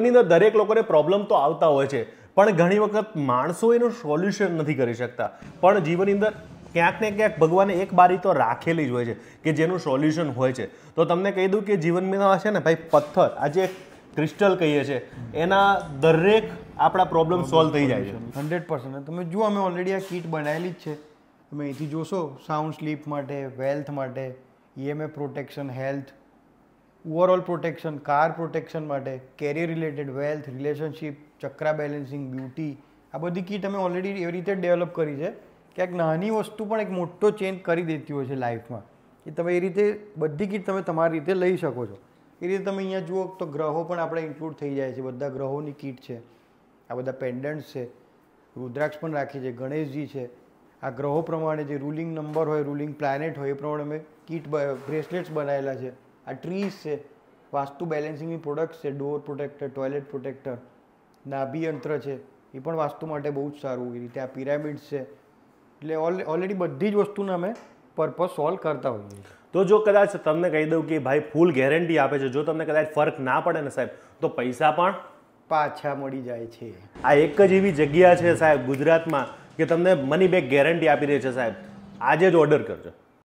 જીવનની અંદર દરેક લોકોને પ્રોબ્લેમ તો આવતા હોય છે પણ ઘણી વખત માણસો એનું સોલ્યુશન નથી કરી શકતા પણ જીવનની અંદર ક્યાંક ને ક્યાંક ભગવાને એક બારી તો રાખેલી જ હોય છે કે જેનું સોલ્યુશન હોય છે તો તમને કહી દઉં કે જીવનમાં છે ને ભાઈ પથ્થર આ જે ક્રિસ્ટલ કહીએ છીએ એના દરેક આપણા પ્રોબ્લેમ સોલ્વ થઈ જાય છે હંડ્રેડ પર્સન્ટ તમે જુઓ અમે ઓલરેડી આ કીટ બનાવેલી જ છે તમે અહીંથી જોશો સાઉન્ડ સ્લીપ માટે વેલ્થ માટે E M A protection health overall protection car protection માટે career related wealth relationship chakra balancing beauty આ બધી કી તમે ઓલરેડી એવી રીતે ડેવલપ કરી છે કે એક નાની વસ્તુ પણ એક મોટો ચેન્જ કરી દેતી હોય છે લાઈફમાં એ તમે એ રીતે બધી કીટ તમે તમારી રીતે લઈ શકો છો એ રીતે તમે અહીંયા જુઓ તો ગ્રહો પણ આપણે ઇન્ક્લુડ થઈ જાય છે બધા ગ્રહોની કીટ છે આ બધા પેન્ડન્ટ્સ છે રુદ્રાક્ષ પણ રાખી છે ગણેશજી છે આ ગ્રહો પ્રમાણે જે રૂલિંગ નંબર હોય રૂલિંગ પ્લાનેટ હોય એ પ્રમાણે અમે કીટ બ્રેસલેટ્સ બનાવેલા છે આ ટ્રીઝ છે વાસ્તુ બેલેન્સિંગની પ્રોડક્ટ છે ડોર પ્રોટેક્ટર ટોયલેટ પ્રોટેક્ટર નાભી યંત્ર છે એ પણ વાસ્તુ માટે બહુ જ સારું એ રીતે આ પિરામિડ્સ છે એટલે ઓલ ઓલરેડી બધી જ વસ્તુને અમે પર્પઝ સોલ્વ કરતા હોઈએ તો જો કદાચ તમને કહી દઉં કે ભાઈ ફૂલ ગેરંટી આપે છે જો તમને કદાચ ફરક ના પડે ને સાહેબ તો પૈસા પણ પાછા મળી જાય છે આ એક જ એવી જગ્યા છે સાહેબ ગુજરાતમાં કે તમને મની બેક ગેરંટી આપી રહી છે સાહેબ આજે જ ઓર્ડર કરજો